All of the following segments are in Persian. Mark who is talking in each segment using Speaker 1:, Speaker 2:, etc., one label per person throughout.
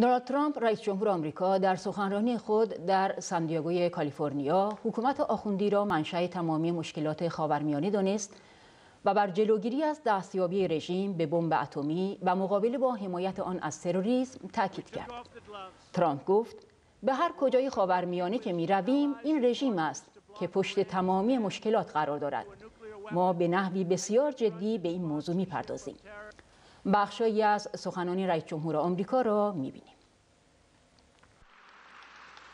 Speaker 1: دونالد ترامپ رئیس جمهور آمریکا در سخنرانی خود در سندیاگوی کالیفرنیا حکومت آخوندی را منشأ تمامی مشکلات خاورمیانه دانست و بر جلوگیری از دستیابی رژیم به بمب اتمی و مقابله با حمایت آن از تروریسم تاکید کرد. ترامپ گفت: به هر کجای خاورمیانه که می رویم این رژیم است که پشت تمامی مشکلات قرار دارد. ما به نحوی بسیار جدی به این موضوع می پردازیم. از سخنان رئیس جمهور آمریکا را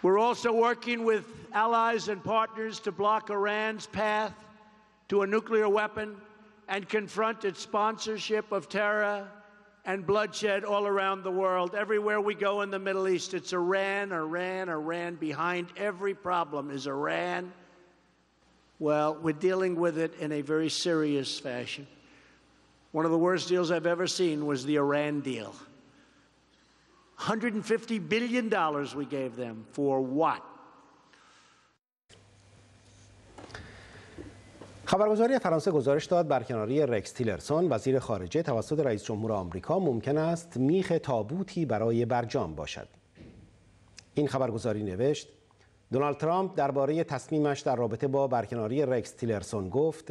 Speaker 2: We're also working with allies and partners to block Iran's path to a nuclear weapon and confront its sponsorship of terror and bloodshed all around the world. Everywhere we go in the Middle East, it's Iran, Iran, Iran. Behind every problem is Iran. Well, we're dealing with it in a very serious fashion. One of the worst deals I've ever seen was the Iran deal. $150 billion we gave them for what?
Speaker 3: خبرگزاری فرانسه گزارش داد برکناری رکس تیلرسون وزیر خارجه توسط رئیس جمهور آمریکا ممکن است میخ تابوتی برای برجام باشد. این خبرگزاری نوشت دونالد ترامپ درباره تصمیمش در رابطه با برکناری رکس تیلرسون گفت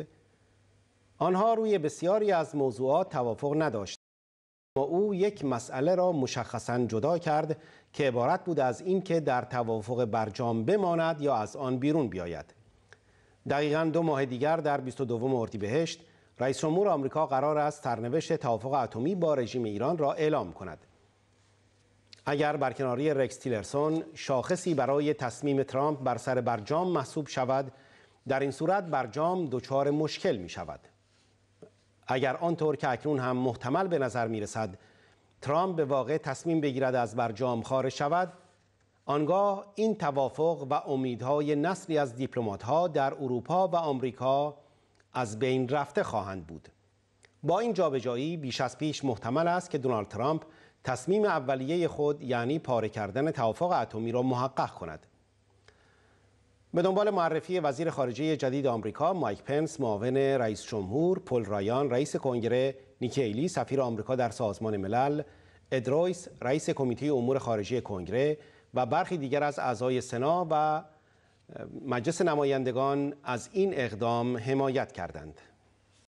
Speaker 3: آنها روی بسیاری از موضوعات توافق نداشت اما او یک مسئله را مشخصا جدا کرد که عبارت بود از اینکه در توافق برجام بماند یا از آن بیرون بیاید دقیقا دو ماه دیگر در 22 اردیبهشت رئیس جمهور آمریکا قرار است سرنوشت توافق اتمی با رژیم ایران را اعلام کند اگر برکناری رکس تیلرسون شاخصی برای تصمیم ترامپ بر سر برجام محسوب شود در این صورت برجام دچار مشکل می شود اگر آنطور که اکنون هم محتمل به نظر می رسد ترامپ به واقع تصمیم بگیرد از برجام خارج شود آنگاه این توافق و امیدهای نسلی از ها در اروپا و آمریکا از بین رفته خواهند بود با این جابجایی بیش از پیش محتمل است که دونالد ترامپ تصمیم اولیه خود یعنی پاره کردن توافق اتمی را محقق کند به دنبال معرفی وزیر خارجه جدید آمریکا مایک پنس معاون رئیس جمهور پل رایان رئیس کنگره نیکیلی سفیر آمریکا در سازمان ملل ادرویس رئیس کمیته امور خارجه کنگره و برخی دیگر از اعضای سنا و مجلس نمایندگان از این اقدام حمایت کردند